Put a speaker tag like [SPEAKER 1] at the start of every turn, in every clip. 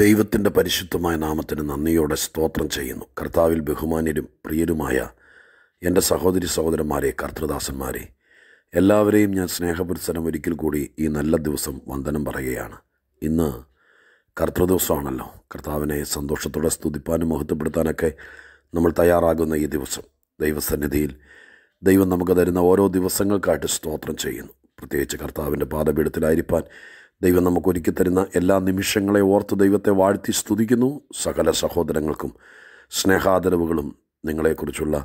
[SPEAKER 1] ദൈവത്തിൻ്റെ പരിശുദ്ധമായ നാമത്തിന് നന്ദിയോടെ സ്തോത്രം ചെയ്യുന്നു കർത്താവിൽ ബഹുമാന്യരും പ്രിയരുമായ എൻ്റെ സഹോദരി സഹോദരന്മാരെ കർത്തൃദാസന്മാരെ എല്ലാവരെയും ഞാൻ സ്നേഹപുരസരം ഒരിക്കൽ കൂടി ഈ നല്ല ദിവസം വന്ദനം പറയുകയാണ് ഇന്ന് കർത്തൃദിവസമാണല്ലോ കർത്താവിനെ സന്തോഷത്തോടെ സ്തുതിപ്പാനും മഹത്വപ്പെടുത്താനൊക്കെ നമ്മൾ തയ്യാറാകുന്ന ഈ ദിവസം ദൈവസന്നിധിയിൽ ദൈവം നമുക്ക് തരുന്ന ഓരോ ദിവസങ്ങൾക്കായിട്ട് സ്തോത്രം ചെയ്യുന്നു പ്രത്യേകിച്ച് കർത്താവിൻ്റെ പാദപീഠത്തിലായിരിക്കാൻ ദൈവം നമുക്ക് ഒരുക്കി തരുന്ന എല്ലാ നിമിഷങ്ങളെ ഓർത്ത് ദൈവത്തെ വാഴ്ത്തി സ്തുതിക്കുന്നു സകല സഹോദരങ്ങൾക്കും സ്നേഹാദരവുകളും നിങ്ങളെക്കുറിച്ചുള്ള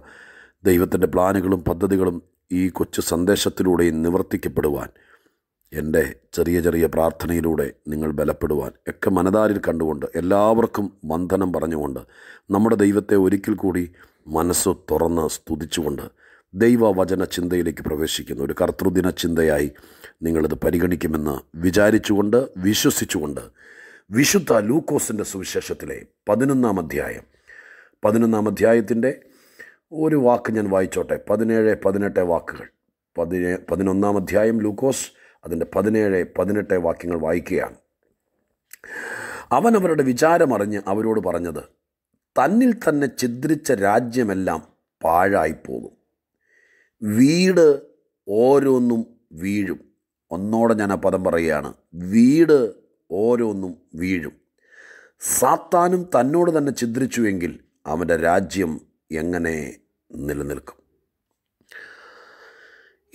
[SPEAKER 1] ദൈവത്തിൻ്റെ പ്ലാനുകളും പദ്ധതികളും ഈ കൊച്ചു സന്ദേശത്തിലൂടെ നിവർത്തിക്കപ്പെടുവാൻ എൻ്റെ ചെറിയ ചെറിയ പ്രാർത്ഥനയിലൂടെ നിങ്ങൾ ബലപ്പെടുവാൻ ഒക്കെ മനതാരിൽ കണ്ടുകൊണ്ട് എല്ലാവർക്കും വന്ദനം പറഞ്ഞുകൊണ്ട് നമ്മുടെ ദൈവത്തെ ഒരിക്കൽ കൂടി മനസ്സ് തുറന്ന് സ്തുതിച്ചുകൊണ്ട് ദൈവവചന ചിന്തയിലേക്ക് പ്രവേശിക്കുന്ന ഒരു കർത്തൃദിന ചിന്തയായി നിങ്ങളിത് പരിഗണിക്കുമെന്ന് വിചാരിച്ചുകൊണ്ട് വിശ്വസിച്ചുകൊണ്ട് വിശുദ്ധ ലൂക്കോസിൻ്റെ സുവിശേഷത്തിലെ പതിനൊന്നാം അധ്യായം പതിനൊന്നാം അധ്യായത്തിൻ്റെ ഒരു വാക്ക് ഞാൻ വായിച്ചോട്ടെ പതിനേഴ് പതിനെട്ട് വാക്കുകൾ പതിനേ പതിനൊന്നാം അധ്യായം ലൂക്കോസ് അതിൻ്റെ പതിനേഴ് പതിനെട്ട് വാക്യങ്ങൾ വായിക്കുകയാണ് അവൻ അവരുടെ വിചാരമറിഞ്ഞ് അവരോട് പറഞ്ഞത് തന്നിൽ തന്നെ ഛിദ്രിച്ച രാജ്യമെല്ലാം പാഴായിപ്പോകും വീട് ഓരോന്നും വീഴും ഒന്നോടെ ഞാൻ ആ പദം പറയുകയാണ് വീട് ഓരോന്നും വീഴും സാത്താനും തന്നോട് തന്നെ ഛിദ്രിച്ചുവെങ്കിൽ അവൻ്റെ രാജ്യം എങ്ങനെ നിലനിൽക്കും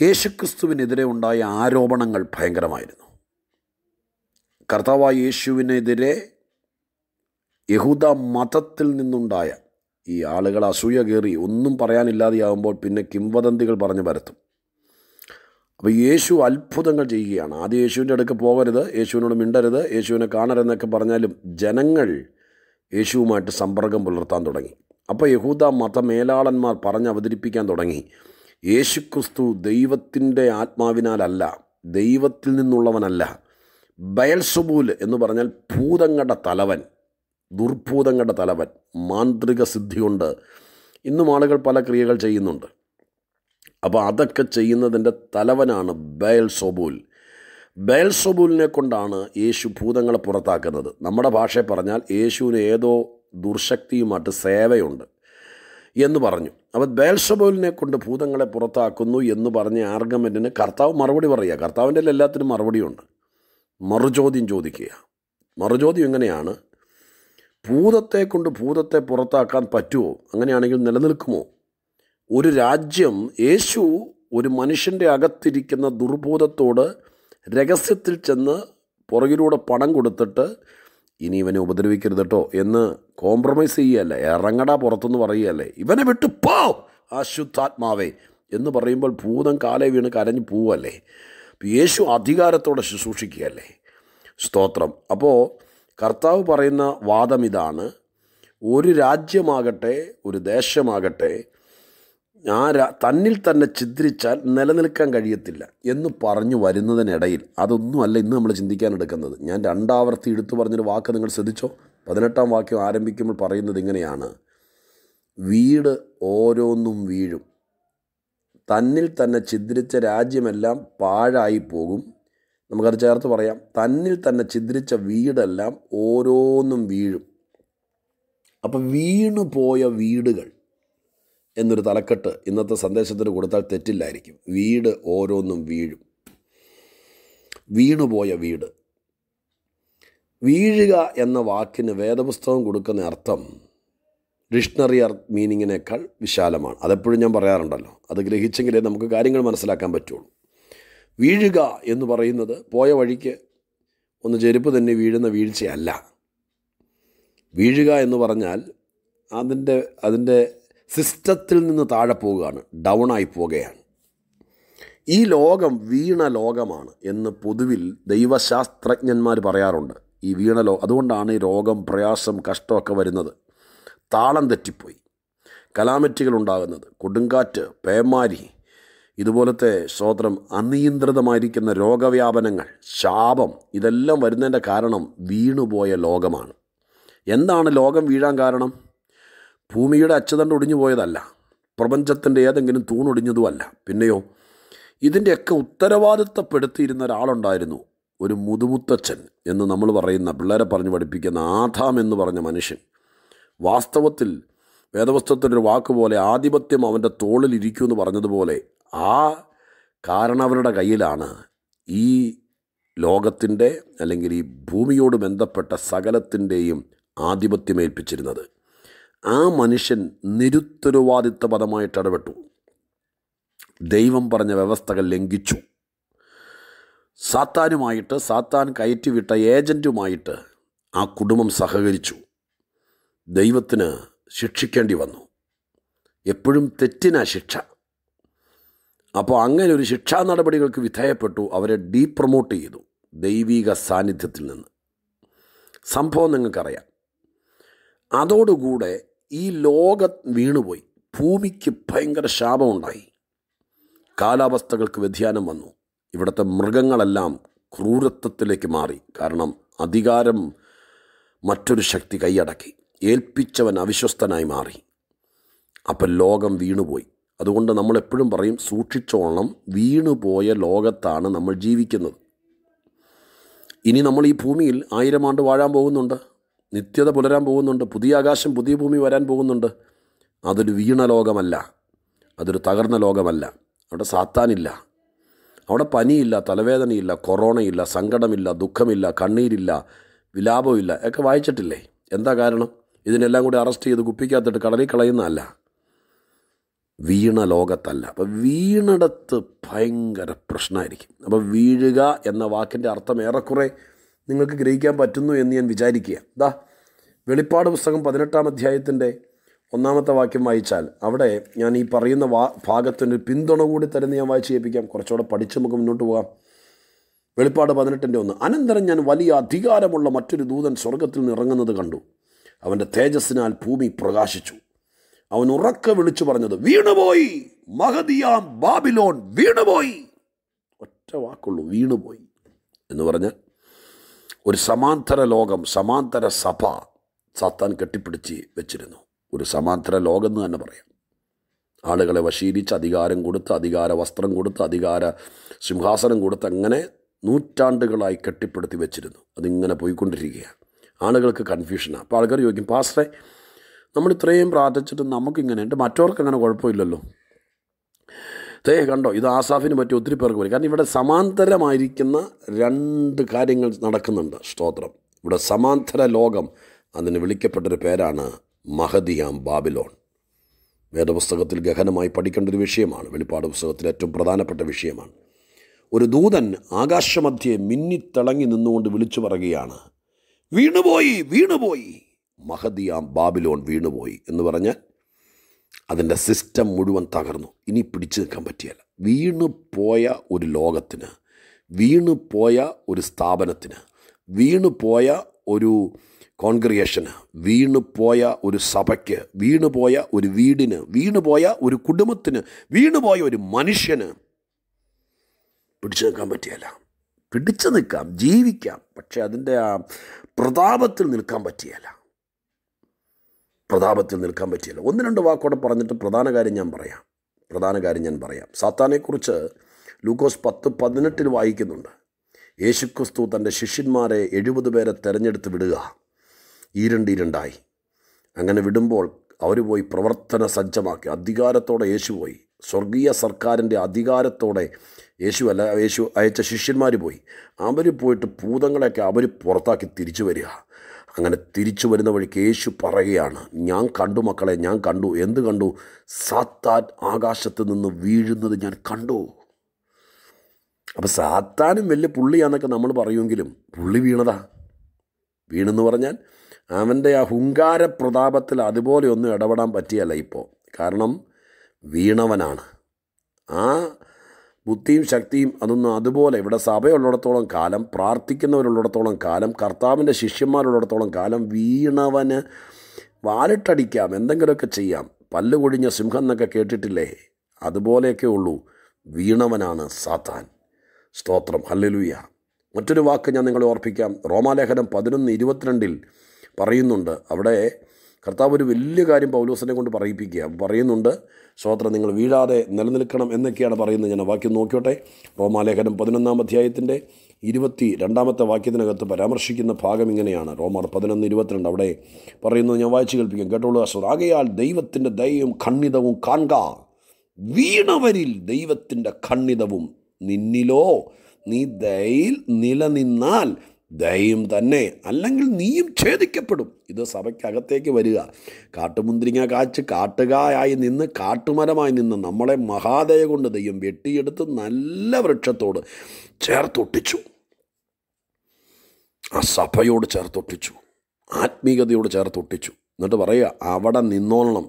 [SPEAKER 1] യേശുക്രിസ്തുവിനെതിരെ ഉണ്ടായ ആരോപണങ്ങൾ ഭയങ്കരമായിരുന്നു കർത്താവായ യേശുവിനെതിരെ യഹൂദ മതത്തിൽ നിന്നുണ്ടായ ഈ ആളുകൾ അസൂയ കയറി ഒന്നും പറയാനില്ലാതെയാവുമ്പോൾ പിന്നെ കിംവദന്തികൾ പറഞ്ഞു പരത്തും അപ്പോൾ യേശു അത്ഭുതങ്ങൾ ചെയ്യുകയാണ് ആദ്യം യേശുവിൻ്റെ അടുക്ക് പോകരുത് യേശുവിനോട് മിണ്ടരുത് യേശുവിനെ കാണരുതെന്നൊക്കെ പറഞ്ഞാലും ജനങ്ങൾ യേശുവുമായിട്ട് സമ്പർക്കം പുലർത്താൻ തുടങ്ങി അപ്പോൾ യഹൂദ മതമേലാളന്മാർ പറഞ്ഞ് അവതരിപ്പിക്കാൻ തുടങ്ങി യേശുക്രിസ്തു ദൈവത്തിൻ്റെ ആത്മാവിനാലല്ല ദൈവത്തിൽ നിന്നുള്ളവനല്ല ബയൽസുബൂൽ എന്ന് പറഞ്ഞാൽ ഭൂതങ്ങളുടെ തലവൻ ദുർഭൂതങ്ങളുടെ തലവൻ മാന്ത്രിക സിദ്ധി ഇന്നും ആളുകൾ പല ക്രിയകൾ ചെയ്യുന്നുണ്ട് അപ്പോൾ അതൊക്കെ ചെയ്യുന്നതിൻ്റെ തലവനാണ് ബയൽ സൊബൂൽ ബയൽ സൊബൂലിനെ കൊണ്ടാണ് യേശു ഭൂതങ്ങളെ പുറത്താക്കുന്നത് നമ്മുടെ ഭാഷയിൽ പറഞ്ഞാൽ യേശുവിന് ഏതോ ദുർശക്തിയുമായിട്ട് സേവയുണ്ട് എന്ന് പറഞ്ഞു അപ്പോൾ ബേൽഷബോലിനെ കൊണ്ട് ഭൂതങ്ങളെ പുറത്താക്കുന്നു എന്ന് പറഞ്ഞ ആർഗ്യുമെൻറ്റിന് കർത്താവ് മറുപടി പറയുക കർത്താവിൻ്റെ എല്ലാത്തിനും മറുപടിയുണ്ട് മറുചോദ്യം ചോദിക്കുക മറുചോദ്യം എങ്ങനെയാണ് ഭൂതത്തെ കൊണ്ട് ഭൂതത്തെ പുറത്താക്കാൻ പറ്റുമോ അങ്ങനെയാണെങ്കിൽ നിലനിൽക്കുമോ ഒരു രാജ്യം യേശു ഒരു മനുഷ്യൻ്റെ അകത്തിരിക്കുന്ന ദുർബോധത്തോട് രഹസ്യത്തിൽ ചെന്ന് പുറകിലൂടെ പണം കൊടുത്തിട്ട് ഇനി ഇവനെ ഉപദ്രവിക്കരുത് കേട്ടോ എന്ന് കോംപ്രമൈസ് ചെയ്യുകയല്ലേ ഇറങ്ങടാ പുറത്തുനിന്ന് പറയുകയല്ലേ ഇവനെ വിട്ട് പോ അശുദ്ധാത്മാവേ എന്ന് പറയുമ്പോൾ ഭൂതം കാലെ വീണ് കരഞ്ഞു പോവല്ലേ യേശു അധികാരത്തോടെ ശുശ്രൂഷിക്കുകയല്ലേ സ്തോത്രം അപ്പോൾ കർത്താവ് പറയുന്ന വാദം ഇതാണ് ഒരു രാജ്യമാകട്ടെ ഒരു ദേശമാകട്ടെ ആ തന്നിൽ തന്നെ ഛിദ്രിച്ചാൽ നിലനിൽക്കാൻ കഴിയത്തില്ല എന്ന് പറഞ്ഞു വരുന്നതിനിടയിൽ അതൊന്നുമല്ല ഇന്ന് നമ്മൾ ചിന്തിക്കാൻ എടുക്കുന്നത് ഞാൻ രണ്ടാവർത്തി എടുത്തു പറഞ്ഞൊരു വാക്ക് നിങ്ങൾ ശ്രദ്ധിച്ചോ പതിനെട്ടാം വാക്യം ആരംഭിക്കുമ്പോൾ പറയുന്നത് ഇങ്ങനെയാണ് വീട് ഓരോന്നും വീഴും തന്നിൽ തന്നെ ഛിദ്രിച്ച രാജ്യമെല്ലാം പാഴായി പോകും നമുക്കത് ചേർത്ത് പറയാം തന്നിൽ തന്നെ ചിദ്രിച്ച വീടെല്ലാം ഓരോന്നും വീഴും അപ്പം വീണു പോയ വീടുകൾ എന്നൊരു തലക്കെട്ട് ഇന്നത്തെ സന്ദേശത്തിന് കൊടുത്താൽ തെറ്റില്ലായിരിക്കും വീട് ഓരോന്നും വീഴും വീണുപോയ വീട് വീഴുക എന്ന വാക്കിന് വേദപുസ്തകം കൊടുക്കുന്ന അർത്ഥം ഡിക്ഷണറി മീനിങ്ങിനേക്കാൾ വിശാലമാണ് അതെപ്പോഴും ഞാൻ പറയാറുണ്ടല്ലോ അത് ഗ്രഹിച്ചെങ്കിലേ നമുക്ക് കാര്യങ്ങൾ മനസ്സിലാക്കാൻ പറ്റുള്ളൂ വീഴുക എന്ന് പറയുന്നത് പോയ വഴിക്ക് ഒന്ന് ചെരുപ്പ് തന്നെ വീഴുന്ന വീഴ്ചയല്ല വീഴുക എന്ന് പറഞ്ഞാൽ അതിൻ്റെ അതിൻ്റെ സിസ്റ്റത്തിൽ നിന്ന് താഴെ പോവുകയാണ് ഡൗണായി പോവുകയാണ് ഈ ലോകം വീണ ലോകമാണ് എന്ന് പൊതുവിൽ ദൈവശാസ്ത്രജ്ഞന്മാർ പറയാറുണ്ട് ഈ വീണ ലോ അതുകൊണ്ടാണ് ഈ രോഗം പ്രയാസം കഷ്ടമൊക്കെ വരുന്നത് താളം തെറ്റിപ്പോയി കലാമറ്റികൾ ഉണ്ടാകുന്നത് കൊടുങ്കാറ്റ് പേമാരി ഇതുപോലത്തെ സ്തോത്രം അനിയന്ത്രിതമായിരിക്കുന്ന രോഗവ്യാപനങ്ങൾ ശാപം ഇതെല്ലാം വരുന്നതിൻ്റെ കാരണം വീണുപോയ ലോകമാണ് എന്താണ് ലോകം വീഴാൻ കാരണം ഭൂമിയുടെ അച്ചുതണ്ട് ഒടിഞ്ഞു പോയതല്ല പ്രപഞ്ചത്തിൻ്റെ ഏതെങ്കിലും തൂണൊടിഞ്ഞതുമല്ല പിന്നെയോ ഇതിൻ്റെയൊക്കെ ഉത്തരവാദിത്തപ്പെടുത്തിയിരുന്ന ഒരാളുണ്ടായിരുന്നു ഒരു മുതുമുത്തച്ഛൻ എന്ന് നമ്മൾ പറയുന്ന പിള്ളേരെ പറഞ്ഞു പഠിപ്പിക്കുന്ന ആധാം എന്ന് പറഞ്ഞ മനുഷ്യൻ വാസ്തവത്തിൽ വേദപുസ്തകത്തിൻ്റെ ഒരു വാക്കുപോലെ ആധിപത്യം അവൻ്റെ തോളിലിരിക്കുമെന്ന് പറഞ്ഞതുപോലെ ആ കാരണവരുടെ കയ്യിലാണ് ഈ ലോകത്തിൻ്റെ അല്ലെങ്കിൽ ഈ ഭൂമിയോട് ബന്ധപ്പെട്ട സകലത്തിൻ്റെയും ആധിപത്യമേൽപ്പിച്ചിരുന്നത് ആ മനുഷ്യൻ പദമായിട്ട് ഇടപെട്ടു ദൈവം പറഞ്ഞ വ്യവസ്ഥകൾ ലംഘിച്ചു സാത്താനുമായിട്ട് സാത്താൻ കയറ്റിവിട്ട ഏജൻറ്റുമായിട്ട് ആ കുടുംബം സഹകരിച്ചു ദൈവത്തിന് ശിക്ഷിക്കേണ്ടി വന്നു എപ്പോഴും തെറ്റിനാ ശിക്ഷ അപ്പോൾ അങ്ങനെ ഒരു ശിക്ഷാ നടപടികൾക്ക് വിധേയപ്പെട്ടു അവരെ ഡീപ്രൊമോട്ട് ചെയ്തു ദൈവിക സാന്നിധ്യത്തിൽ നിന്ന് സംഭവം നിങ്ങൾക്കറിയാം അതോടുകൂടെ ഈ ലോകം വീണുപോയി ഭൂമിക്ക് ഭയങ്കര ശാപമുണ്ടായി കാലാവസ്ഥകൾക്ക് വ്യതിയാനം വന്നു ഇവിടുത്തെ മൃഗങ്ങളെല്ലാം ക്രൂരത്വത്തിലേക്ക് മാറി കാരണം അധികാരം മറ്റൊരു ശക്തി കൈയടക്കി ഏൽപ്പിച്ചവൻ അവിശ്വസ്തനായി മാറി അപ്പം ലോകം വീണുപോയി അതുകൊണ്ട് നമ്മൾ എപ്പോഴും പറയും സൂക്ഷിച്ചോണം വീണുപോയ ലോകത്താണ് നമ്മൾ ജീവിക്കുന്നത് ഇനി നമ്മൾ ഈ ഭൂമിയിൽ ആയിരം ആണ്ട് വാഴാൻ പോകുന്നുണ്ട് നിത്യത പുലരാൻ പോകുന്നുണ്ട് പുതിയ ആകാശം പുതിയ ഭൂമി വരാൻ പോകുന്നുണ്ട് അതൊരു വീണ ലോകമല്ല അതൊരു തകർന്ന ലോകമല്ല അവിടെ സാത്താനില്ല അവിടെ പനിയില്ല തലവേദനയില്ല കൊറോണയില്ല സങ്കടമില്ല ദുഃഖമില്ല കണ്ണീരില്ല വിലാപമില്ല ഒക്കെ വായിച്ചിട്ടില്ലേ എന്താ കാരണം ഇതിനെല്ലാം കൂടി അറസ്റ്റ് ചെയ്ത് കുപ്പിക്കകത്തിട്ട് കടലിൽ കളയുന്നതല്ല വീണ ലോകത്തല്ല അപ്പോൾ വീണടത്ത് ഭയങ്കര പ്രശ്നമായിരിക്കും അപ്പോൾ വീഴുക എന്ന വാക്കിൻ്റെ അർത്ഥം ഏറെക്കുറെ നിങ്ങൾക്ക് ഗ്രഹിക്കാൻ പറ്റുന്നു എന്ന് ഞാൻ വിചാരിക്കുക ദാ വെളിപ്പാട് പുസ്തകം പതിനെട്ടാം അധ്യായത്തിൻ്റെ ഒന്നാമത്തെ വാക്യം വായിച്ചാൽ അവിടെ ഞാൻ ഈ പറയുന്ന വാ ഭാഗത്തിൻ്റെ പിന്തുണ കൂടി തരുന്ന ഞാൻ വായിച്ച് കേൾപ്പിക്കാം കുറച്ചുകൂടെ പഠിച്ച് നമുക്ക് മുന്നോട്ട് പോകാം വെളിപ്പാട് പതിനെട്ടിൻ്റെ ഒന്ന് അനന്തരം ഞാൻ വലിയ അധികാരമുള്ള മറ്റൊരു ദൂതൻ സ്വർഗത്തിൽ നിന്ന് ഇറങ്ങുന്നത് കണ്ടു അവൻ്റെ തേജസ്സിനാൽ ഭൂമി പ്രകാശിച്ചു അവൻ ഉറക്കെ വിളിച്ചു പറഞ്ഞത് വീണുപോയി മഹതിയാം ബാബിലോൺ വീണുപോയി ഒറ്റ വാക്കുള്ളൂ വീണുപോയി എന്ന് പറഞ്ഞാൽ ഒരു സമാന്തര ലോകം സമാന്തര സഭ സാത്താൻ കെട്ടിപ്പിടിച്ച് വെച്ചിരുന്നു ഒരു സമാന്തര ലോകം എന്ന് തന്നെ പറയാം ആളുകളെ വശീലിച്ച് അധികാരം കൊടുത്ത് അധികാര വസ്ത്രം കൊടുത്ത് അധികാര സിംഹാസനം കൊടുത്ത് അങ്ങനെ നൂറ്റാണ്ടുകളായി കെട്ടിപ്പടുത്തി വെച്ചിരുന്നു അതിങ്ങനെ പോയിക്കൊണ്ടിരിക്കുകയാണ് ആളുകൾക്ക് കൺഫ്യൂഷനാണ് അപ്പോൾ ആൾക്കാർ ചോദിക്കും പാസ്റ്ററെ നമ്മൾ ഇത്രയും പ്രാർത്ഥിച്ചിട്ട് നമുക്കിങ്ങനെ ഉണ്ട് മറ്റവർക്ക് അങ്ങനെ കുഴപ്പമില്ലല്ലോ തേ കണ്ടോ ഇത് ആസാഫിന് പറ്റി ഒത്തിരി പേർക്ക് വരും കാരണം ഇവിടെ സമാന്തരമായിരിക്കുന്ന രണ്ട് കാര്യങ്ങൾ നടക്കുന്നുണ്ട് സ്തോത്രം ഇവിടെ സമാന്തര ലോകം അതിന് വിളിക്കപ്പെട്ടൊരു പേരാണ് മഹദിയാം ബാബിലോൺ വേദപുസ്തകത്തിൽ ഗഹനമായി പഠിക്കേണ്ട ഒരു വിഷയമാണ് വെളിപ്പാട് പുസ്തകത്തിൽ ഏറ്റവും പ്രധാനപ്പെട്ട വിഷയമാണ് ഒരു ദൂതൻ ആകാശമധ്യേ മിന്നിത്തിളങ്ങി നിന്നുകൊണ്ട് വിളിച്ചു പറയുകയാണ് വീണുപോയി വീണുപോയി മഹദിയാം ബാബിലോൺ വീണുപോയി എന്ന് പറഞ്ഞാൽ അതിൻ്റെ സിസ്റ്റം മുഴുവൻ തകർന്നു ഇനി പിടിച്ചു നിൽക്കാൻ പറ്റിയല്ല വീണു പോയ ഒരു ലോകത്തിന് വീണു പോയ ഒരു സ്ഥാപനത്തിന് വീണു പോയ ഒരു കോൺഗ്രിയേഷന് വീണു പോയ ഒരു സഭയ്ക്ക് വീണു പോയ ഒരു വീടിന് വീണു പോയ ഒരു കുടുംബത്തിന് വീണു പോയ ഒരു മനുഷ്യന് പിടിച്ചു നിൽക്കാൻ പറ്റിയല്ല പിടിച്ചു നിൽക്കാം ജീവിക്കാം പക്ഷേ അതിൻ്റെ ആ പ്രതാപത്തിൽ നിൽക്കാൻ പറ്റിയല്ല പ്രതാപത്തിൽ നിൽക്കാൻ പറ്റിയില്ല ഒന്ന് രണ്ട് വാക്കോടെ പറഞ്ഞിട്ട് പ്രധാന കാര്യം ഞാൻ പറയാം പ്രധാന കാര്യം ഞാൻ പറയാം സാത്താനെക്കുറിച്ച് ലൂക്കോസ് പത്ത് പതിനെട്ടിൽ വായിക്കുന്നുണ്ട് യേശുക്രിസ്തു തൻ്റെ ശിഷ്യന്മാരെ എഴുപത് പേരെ തിരഞ്ഞെടുത്ത് വിടുക ഈരണ്ടിരണ്ടായി അങ്ങനെ വിടുമ്പോൾ അവർ പോയി പ്രവർത്തന സജ്ജമാക്കി അധികാരത്തോടെ യേശു പോയി സ്വർഗീയ സർക്കാരിൻ്റെ അധികാരത്തോടെ യേശു അല്ല യേശു അയച്ച ശിഷ്യന്മാർ പോയി അവർ പോയിട്ട് ഭൂതങ്ങളെയൊക്കെ അവർ പുറത്താക്കി തിരിച്ചു വരിക അങ്ങനെ തിരിച്ചു വരുന്ന വഴിക്ക് യേശു പറയുകയാണ് ഞാൻ കണ്ടു മക്കളെ ഞാൻ കണ്ടു എന്ത് കണ്ടു സാത്താൻ ആകാശത്ത് നിന്ന് വീഴുന്നത് ഞാൻ കണ്ടു അപ്പോൾ സാത്താനും വലിയ പുള്ളിയാന്നൊക്കെ നമ്മൾ പറയുമെങ്കിലും പുള്ളി വീണതാ വീണെന്ന് പറഞ്ഞാൽ അവൻ്റെ ആ ഹുങ്കാര പ്രതാപത്തിൽ അതുപോലെ ഒന്നും ഇടപെടാൻ പറ്റിയല്ല ഇപ്പോൾ കാരണം വീണവനാണ് ആ ബുദ്ധിയും ശക്തിയും അതൊന്നും അതുപോലെ ഇവിടെ സഭയുള്ളിടത്തോളം കാലം പ്രാർത്ഥിക്കുന്നവരുള്ളിടത്തോളം കാലം കർത്താവിൻ്റെ ശിഷ്യന്മാരുള്ളിടത്തോളം കാലം വീണവന് വാലിട്ടടിക്കാം എന്തെങ്കിലുമൊക്കെ ചെയ്യാം പല്ല് കൊഴിഞ്ഞ സിംഹം എന്നൊക്കെ കേട്ടിട്ടില്ലേ അതുപോലെയൊക്കെ ഉള്ളൂ വീണവനാണ് സാത്താൻ സ്തോത്രം ഹല്ലലുയ മറ്റൊരു വാക്ക് ഞാൻ നിങ്ങളെ ഓർപ്പിക്കാം റോമാലേഖനം പതിനൊന്ന് ഇരുപത്തിരണ്ടിൽ പറയുന്നുണ്ട് അവിടെ കർത്താവ് ഒരു വലിയ കാര്യം പൗലോസിനെ കൊണ്ട് പറയിപ്പിക്കുക പറയുന്നുണ്ട് സ്വോത്രം നിങ്ങൾ വീഴാതെ നിലനിൽക്കണം എന്നൊക്കെയാണ് പറയുന്നത് ഞാൻ വാക്യം നോക്കിയോട്ടെ റോമാലേഖനം പതിനൊന്നാം അധ്യായത്തിൻ്റെ ഇരുപത്തി രണ്ടാമത്തെ വാക്യത്തിനകത്ത് പരാമർശിക്കുന്ന ഭാഗം ഇങ്ങനെയാണ് റോമാർ പതിനൊന്ന് ഇരുപത്തിരണ്ട് അവിടെ പറയുന്നത് ഞാൻ വായിച്ചു കേൾപ്പിക്കാം കേട്ടോളൂ അസുർ ആകയാൽ ദൈവത്തിൻ്റെ ദയയും ഖണ്ഡിതവും കാൺക വീണവരിൽ ദൈവത്തിൻ്റെ ഖണ്ഡിതവും നിന്നിലോ നീ ദയയിൽ നിലനിന്നാൽ ദയയും തന്നെ അല്ലെങ്കിൽ നീയും ഛേദിക്കപ്പെടും ഇത് സഭയ്ക്കകത്തേക്ക് വരിക കാട്ടുമുന്തിരിങ്ങ കാച്ച് കാട്ടുകായായി നിന്ന് കാട്ടുമരമായി നിന്ന് നമ്മളെ മഹാദയ കൊണ്ട് ദൈവം വെട്ടിയെടുത്ത് നല്ല വൃക്ഷത്തോട് ചേർത്തൊട്ടിച്ചു ആ സഭയോട് ചേർത്തൊട്ടിച്ചു ആത്മീകതയോട് ചേർത്തൊട്ടിച്ചു എന്നിട്ട് പറയുക അവിടെ നിന്നോളണം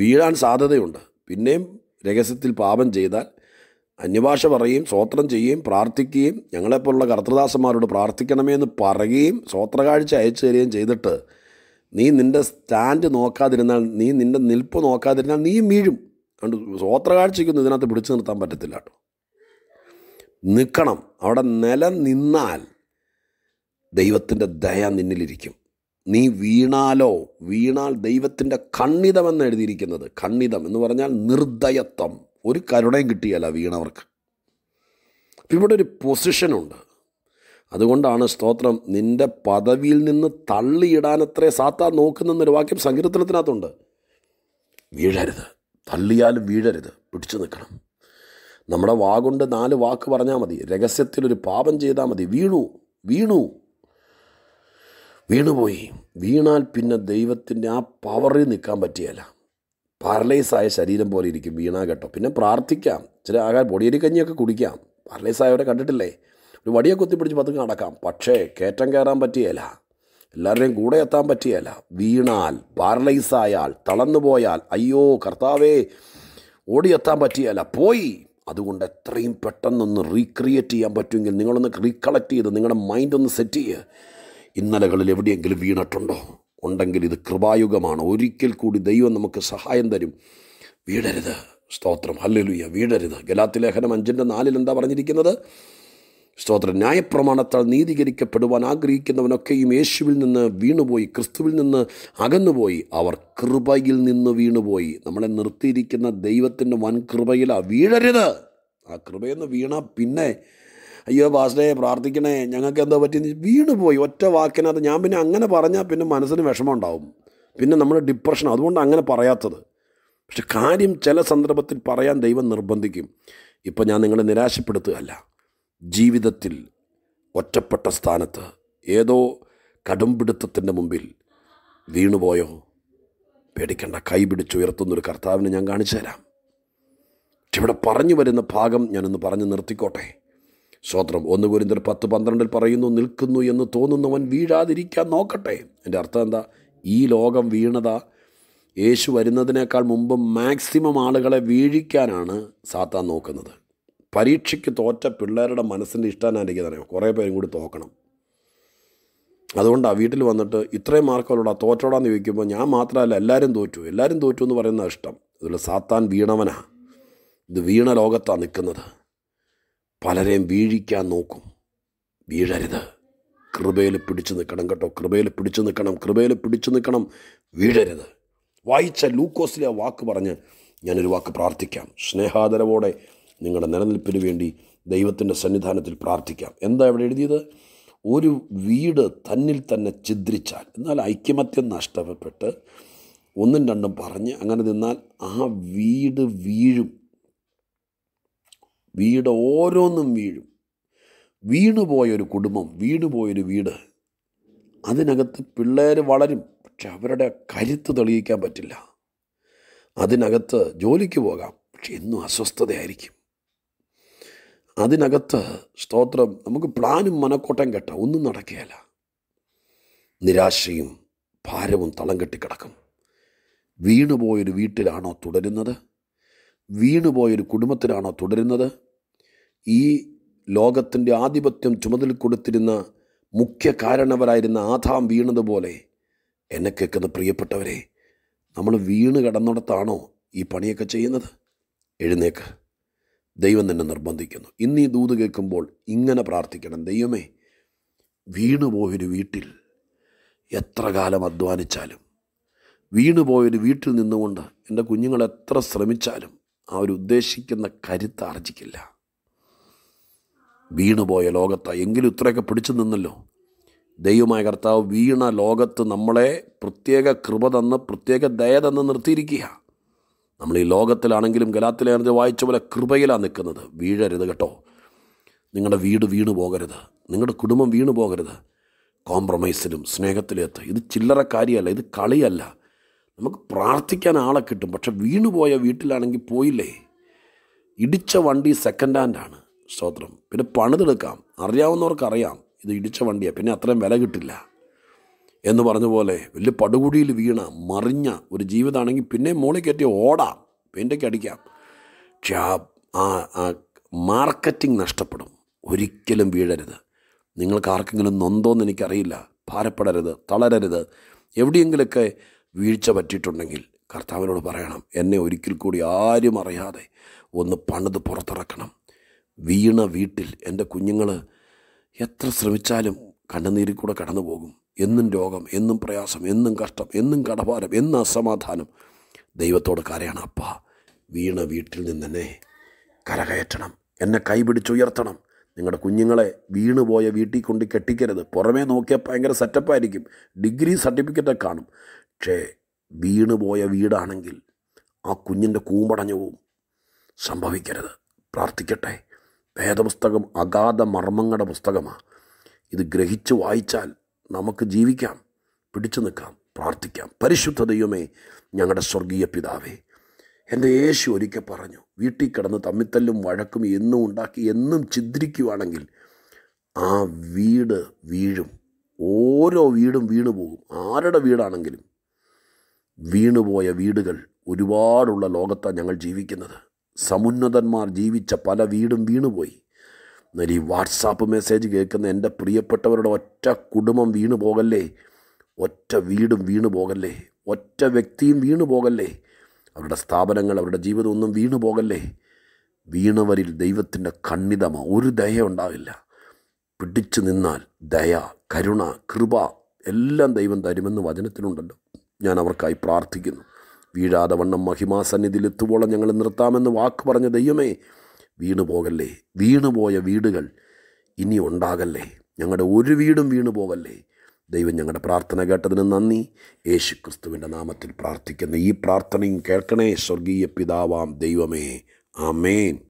[SPEAKER 1] വീഴാൻ സാധ്യതയുണ്ട് പിന്നെയും രഹസ്യത്തിൽ പാപം ചെയ്താൽ അന്യഭാഷ പറയുകയും സ്വോത്രം ചെയ്യുകയും പ്രാർത്ഥിക്കുകയും ഞങ്ങളെപ്പോലുള്ള കർത്തൃദാസന്മാരോട് പ്രാർത്ഥിക്കണമേ എന്ന് പറയുകയും സ്വോത്രകാഴ്ച അയച്ചു തരികയും ചെയ്തിട്ട് നീ നിൻ്റെ സ്റ്റാൻഡ് നോക്കാതിരുന്നാൽ നീ നിൻ്റെ നിൽപ്പ് നോക്കാതിരുന്നാൽ നീ വീഴും അതുകൊണ്ട് സ്വോത്രകാഴ്ചയ്ക്കൊന്നും ഇതിനകത്ത് പിടിച്ചു നിർത്താൻ പറ്റത്തില്ല കേട്ടോ നിൽക്കണം അവിടെ നില നിന്നാൽ ദൈവത്തിൻ്റെ ദയ നിന്നിലിരിക്കും നീ വീണാലോ വീണാൽ ദൈവത്തിൻ്റെ കണ്ണിതമെന്ന് എഴുതിയിരിക്കുന്നത് കണ്ണിതം എന്ന് പറഞ്ഞാൽ നിർദ്ദയത്വം ഒരു കരുണയും കിട്ടിയല്ല വീണവർക്ക് അപ്പം ഇവിടെ ഒരു പൊസിഷനുണ്ട് അതുകൊണ്ടാണ് സ്തോത്രം നിൻ്റെ പദവിയിൽ നിന്ന് തള്ളിയിടാനത്രേ സാത്താൻ നോക്കുന്നെന്നൊരു വാക്യം സങ്കീർത്തനത്തിനകത്തുണ്ട് വീഴരുത് തള്ളിയാലും വീഴരുത് പിടിച്ചു നിൽക്കണം നമ്മുടെ വാഗുണ്ട് നാല് വാക്ക് പറഞ്ഞാൽ മതി രഹസ്യത്തിൽ ഒരു പാപം ചെയ്താൽ മതി വീണു വീണു വീണുപോയി വീണാൽ പിന്നെ ദൈവത്തിൻ്റെ ആ പവറിൽ നിൽക്കാൻ പറ്റിയല്ല പാരലൈസായ ശരീരം പോലെ ഇരിക്കും വീണാ കേട്ടോ പിന്നെ പ്രാർത്ഥിക്കാം ചില ആഹാരം പൊടിയരിക്കഞ്ഞിയൊക്കെ കുടിക്കാം പാരലൈസായവരെ കണ്ടിട്ടില്ലേ ഒരു വടിയൊക്കെ കുത്തിപ്പിടിച്ച് പതുക്കെ നടക്കാം പക്ഷേ കയറ്റം കയറാൻ പറ്റിയല്ല എല്ലാവരുടെയും കൂടെ എത്താൻ പറ്റിയല്ല വീണാൽ പാരലൈസായാൽ പോയാൽ അയ്യോ കർത്താവേ ഓടിയെത്താൻ പറ്റിയല്ല പോയി അതുകൊണ്ട് എത്രയും പെട്ടെന്നൊന്ന് റീക്രിയേറ്റ് ചെയ്യാൻ പറ്റുമെങ്കിൽ നിങ്ങളൊന്ന് റീകളക്ട് ചെയ്ത് നിങ്ങളുടെ മൈൻഡ് ഒന്ന് സെറ്റ് ചെയ്യുക ഇന്നലകളിൽ എവിടെയെങ്കിലും വീണിട്ടുണ്ടോ ഉണ്ടെങ്കിൽ ഇത് കൃപായുഗമാണ് ഒരിക്കൽ കൂടി ദൈവം നമുക്ക് സഹായം തരും വീടരുത് സ്തോത്രം ഹല്ലുയ്യ വീടരുത് ഗലാത്തി ലേഖനം അഞ്ചിൻ്റെ നാലിൽ എന്താ പറഞ്ഞിരിക്കുന്നത് സ്തോത്രം ന്യായപ്രമാണത്താൽ നീതീകരിക്കപ്പെടുവാൻ ആഗ്രഹിക്കുന്നവനൊക്കെയും യേശുവിൽ നിന്ന് വീണുപോയി ക്രിസ്തുവിൽ നിന്ന് അകന്നുപോയി അവർ കൃപയിൽ നിന്ന് വീണുപോയി നമ്മളെ നിർത്തിയിരിക്കുന്ന ദൈവത്തിൻ്റെ വൻ വീഴരുത് ആ കൃപയെന്ന് വീണാൽ പിന്നെ അയ്യോ പാസ്റ്റേ പ്രാർത്ഥിക്കണേ ഞങ്ങൾക്ക് എന്തോ പറ്റി വീണ് പോയി ഒറ്റ വാക്കിനകത്ത് ഞാൻ പിന്നെ അങ്ങനെ പറഞ്ഞാൽ പിന്നെ മനസ്സിന് വിഷമം ഉണ്ടാവും പിന്നെ നമ്മുടെ ഡിപ്രഷൻ അതുകൊണ്ട് അങ്ങനെ പറയാത്തത് പക്ഷെ കാര്യം ചില സന്ദർഭത്തിൽ പറയാൻ ദൈവം നിർബന്ധിക്കും ഇപ്പോൾ ഞാൻ നിങ്ങളെ നിരാശപ്പെടുത്തുകയല്ല ജീവിതത്തിൽ ഒറ്റപ്പെട്ട സ്ഥാനത്ത് ഏതോ കടുംപിടുത്തത്തിൻ്റെ മുമ്പിൽ വീണുപോയോ പേടിക്കേണ്ട കൈ പിടിച്ചുയർത്തുന്നൊരു കർത്താവിനെ ഞാൻ കാണിച്ചു തരാം ഇവിടെ പറഞ്ഞു വരുന്ന ഭാഗം ഞാനൊന്ന് പറഞ്ഞു നിർത്തിക്കോട്ടെ സ്വത്രം ഒന്ന് കുരിന്തർ പത്ത് പന്ത്രണ്ടിൽ പറയുന്നു നിൽക്കുന്നു എന്ന് തോന്നുന്നവൻ വീഴാതിരിക്കാൻ നോക്കട്ടെ എൻ്റെ അർത്ഥം എന്താ ഈ ലോകം വീണത യേശു വരുന്നതിനേക്കാൾ മുമ്പ് മാക്സിമം ആളുകളെ വീഴിക്കാനാണ് സാത്താൻ നോക്കുന്നത് പരീക്ഷയ്ക്ക് തോറ്റ പിള്ളേരുടെ മനസ്സിൻ്റെ ഇഷ്ടാനായിരിക്കും തന്നെ കുറേ പേരും കൂടി തോക്കണം അതുകൊണ്ടാണ് വീട്ടിൽ വന്നിട്ട് ഇത്രയും മാർക്കുകളോടാ തോറ്റോടാന്ന് ചോദിക്കുമ്പോൾ ഞാൻ മാത്രമല്ല എല്ലാവരും തോറ്റു എല്ലാവരും തോറ്റു എന്ന് പറയുന്ന ഇഷ്ടം ഇതിൽ സാത്താൻ വീണവനാണ് ഇത് വീണ ലോകത്താണ് നിൽക്കുന്നത് പലരെയും വീഴിക്കാൻ നോക്കും വീഴരുത് കൃപയിൽ പിടിച്ചു നിൽക്കണം കേട്ടോ കൃപയിൽ പിടിച്ചു നിൽക്കണം കൃപയിൽ പിടിച്ചു നിൽക്കണം വീഴരുത് വായിച്ച ലൂക്കോസിലെ വാക്ക് പറഞ്ഞ് ഞാനൊരു വാക്ക് പ്രാർത്ഥിക്കാം സ്നേഹാദരവോടെ നിങ്ങളുടെ നിലനിൽപ്പിന് വേണ്ടി ദൈവത്തിൻ്റെ സന്നിധാനത്തിൽ പ്രാർത്ഥിക്കാം എന്താ ഇവിടെ എഴുതിയത് ഒരു വീട് തന്നിൽ തന്നെ ഛിദ്രിച്ചാൽ എന്നാൽ ഐക്യമത്യം നഷ്ടപ്പെട്ട് ഒന്നും രണ്ടും പറഞ്ഞ് അങ്ങനെ നിന്നാൽ ആ വീട് വീഴും വീട് ഓരോന്നും വീഴും വീണുപോയൊരു കുടുംബം വീണുപോയൊരു വീട് അതിനകത്ത് പിള്ളേർ വളരും പക്ഷെ അവരുടെ കരുത്ത് തെളിയിക്കാൻ പറ്റില്ല അതിനകത്ത് ജോലിക്ക് പോകാം പക്ഷെ എന്നും അസ്വസ്ഥതയായിരിക്കും അതിനകത്ത് സ്തോത്രം നമുക്ക് പ്ലാനും മനക്കോട്ടം കെട്ട ഒന്നും നടക്കുകയല്ല നിരാശയും ഭാരവും തളം കെട്ടിക്കിടക്കും വീണുപോയൊരു വീട്ടിലാണോ തുടരുന്നത് വീണുപോയൊരു കുടുംബത്തിലാണോ തുടരുന്നത് ഈ ലോകത്തിൻ്റെ ആധിപത്യം ചുമതല കൊടുത്തിരുന്ന മുഖ്യ കാരണവരായിരുന്ന ആധാം വീണതുപോലെ എന്നെ കേൾക്കുന്ന പ്രിയപ്പെട്ടവരെ നമ്മൾ വീണ് കിടന്നിടത്താണോ ഈ പണിയൊക്കെ ചെയ്യുന്നത് എഴുന്നേക്ക് ദൈവം തന്നെ നിർബന്ധിക്കുന്നു ഇന്ന് ഈ ദൂത് കേൾക്കുമ്പോൾ ഇങ്ങനെ പ്രാർത്ഥിക്കണം ദൈവമേ വീണുപോയൊരു വീട്ടിൽ എത്ര കാലം അധ്വാനിച്ചാലും വീണുപോയൊരു വീട്ടിൽ നിന്നുകൊണ്ട് എൻ്റെ കുഞ്ഞുങ്ങൾ എത്ര ശ്രമിച്ചാലും അവരുദ്ദേശിക്കുന്ന ഉദ്ദേശിക്കുന്ന കരുത്ത് ആർജിക്കില്ല വീണുപോയ ലോകത്ത എങ്കിലും ഇത്രയൊക്കെ പിടിച്ചു നിന്നല്ലോ ദൈവമായ കർത്താവ് വീണ ലോകത്ത് നമ്മളെ പ്രത്യേക കൃപ തന്ന് പ്രത്യേക ദയ തന്ന് നിർത്തിയിരിക്കുക നമ്മൾ ഈ ലോകത്തിലാണെങ്കിലും ഗലാത്തിലേത് വായിച്ച പോലെ കൃപയിലാണ് നിൽക്കുന്നത് വീഴരുത് കേട്ടോ നിങ്ങളുടെ വീട് വീണു പോകരുത് നിങ്ങളുടെ കുടുംബം വീണു പോകരുത് കോംപ്രമൈസിലും സ്നേഹത്തിലെത്ത് ഇത് ചില്ലറ കാര്യമല്ല ഇത് കളിയല്ല നമുക്ക് പ്രാർത്ഥിക്കാൻ ആളെ കിട്ടും പക്ഷെ വീണുപോയ വീട്ടിലാണെങ്കിൽ പോയില്ലേ ഇടിച്ച വണ്ടി സെക്കൻഡ് ഹാൻഡാണ് സ്തോത്രം പിന്നെ പണിതെടുക്കാം അറിയാവുന്നവർക്കറിയാം ഇത് ഇടിച്ച വണ്ടിയാണ് പിന്നെ അത്രയും വില കിട്ടില്ല എന്ന് പറഞ്ഞ പോലെ വലിയ പടുകുടിയിൽ വീണ മറിഞ്ഞ ഒരു ജീവിതമാണെങ്കിൽ പിന്നെ മോളിൽ കയറ്റി ഓടാം പെയിൻ്റൊക്കെ അടിക്കാം പക്ഷെ ആ ആ മാർക്കറ്റിംഗ് നഷ്ടപ്പെടും ഒരിക്കലും വീഴരുത് നിങ്ങൾക്ക് ആർക്കെങ്കിലും നൊന്തോന്ന് എനിക്കറിയില്ല ഭാരപ്പെടരുത് തളരരുത് എവിടെയെങ്കിലൊക്കെ വീഴ്ച പറ്റിയിട്ടുണ്ടെങ്കിൽ കർത്താവിനോട് പറയണം എന്നെ ഒരിക്കൽ കൂടി ആരും അറിയാതെ ഒന്ന് പണിത് പുറത്തിറക്കണം വീണ വീട്ടിൽ എൻ്റെ കുഞ്ഞുങ്ങൾ എത്ര ശ്രമിച്ചാലും കണ്ണുനീരിൽ കൂടെ കടന്നു പോകും എന്നും രോഗം എന്നും പ്രയാസം എന്നും കഷ്ടം എന്നും കടഭാരം എന്നും അസമാധാനം ദൈവത്തോട് കരയാണ് അപ്പ വീണ വീട്ടിൽ നിന്ന് എന്നെ കരകയറ്റണം എന്നെ കൈപിടിച്ചുയർത്തണം നിങ്ങളുടെ കുഞ്ഞുങ്ങളെ വീണുപോയ വീട്ടിൽ കൊണ്ട് കെട്ടിക്കരുത് പുറമേ നോക്കിയാൽ ഭയങ്കര സെറ്റപ്പായിരിക്കും ഡിഗ്രി സർട്ടിഫിക്കറ്റൊക്കെ കാണും പക്ഷേ വീണുപോയ വീടാണെങ്കിൽ ആ കുഞ്ഞിൻ്റെ കൂമ്പടഞ്ഞവും സംഭവിക്കരുത് പ്രാർത്ഥിക്കട്ടെ വേദപുസ്തകം അഗാധ മർമ്മങ്ങളുടെ പുസ്തകമാണ് ഇത് ഗ്രഹിച്ച് വായിച്ചാൽ നമുക്ക് ജീവിക്കാം പിടിച്ചു നിൽക്കാം പ്രാർത്ഥിക്കാം പരിശുദ്ധ ദൈവമേ ഞങ്ങളുടെ സ്വർഗീയ പിതാവേ എൻ്റെ യേശു ഒരിക്കൽ പറഞ്ഞു വീട്ടിൽ കിടന്ന് തമ്മിത്തല്ലും വഴക്കും എന്നും ഉണ്ടാക്കി എന്നും ചിദ്രിക്കുവാണെങ്കിൽ ആ വീട് വീഴും ഓരോ വീടും വീണു പോകും ആരുടെ വീടാണെങ്കിലും വീണുപോയ വീടുകൾ ഒരുപാടുള്ള ലോകത്താണ് ഞങ്ങൾ ജീവിക്കുന്നത് സമുന്നതന്മാർ ജീവിച്ച പല വീടും വീണുപോയി എന്നാൽ ഈ വാട്സാപ്പ് മെസ്സേജ് കേൾക്കുന്ന എൻ്റെ പ്രിയപ്പെട്ടവരുടെ ഒറ്റ കുടുംബം വീണു പോകല്ലേ ഒറ്റ വീടും വീണു പോകല്ലേ ഒറ്റ വ്യക്തിയും വീണു പോകല്ലേ അവരുടെ സ്ഥാപനങ്ങൾ അവരുടെ ജീവിതം ഒന്നും വീണു പോകല്ലേ വീണവരിൽ ദൈവത്തിൻ്റെ കണ്ണിതമ ഒരു ദയ ഉണ്ടാവില്ല പിടിച്ചു നിന്നാൽ ദയ കരുണ കൃപ എല്ലാം ദൈവം തരുമെന്ന് വചനത്തിലുണ്ടല്ലോ ഞാൻ അവർക്കായി പ്രാർത്ഥിക്കുന്നു വീഴാതെ വണ്ണം മഹിമാസന്നിധിയിലെത്തുവോളം ഞങ്ങൾ നിർത്താമെന്ന് വാക്ക് പറഞ്ഞ ദൈവമേ വീണു പോകല്ലേ വീണുപോയ വീടുകൾ ഇനി ഉണ്ടാകല്ലേ ഞങ്ങളുടെ ഒരു വീടും വീണു പോകല്ലേ ദൈവം ഞങ്ങളുടെ പ്രാർത്ഥന കേട്ടതിന് നന്ദി യേശു ക്രിസ്തുവിൻ്റെ നാമത്തിൽ പ്രാർത്ഥിക്കുന്ന ഈ പ്രാർത്ഥനയും കേൾക്കണേ സ്വർഗീയ പിതാവാം ദൈവമേ ആമേൻ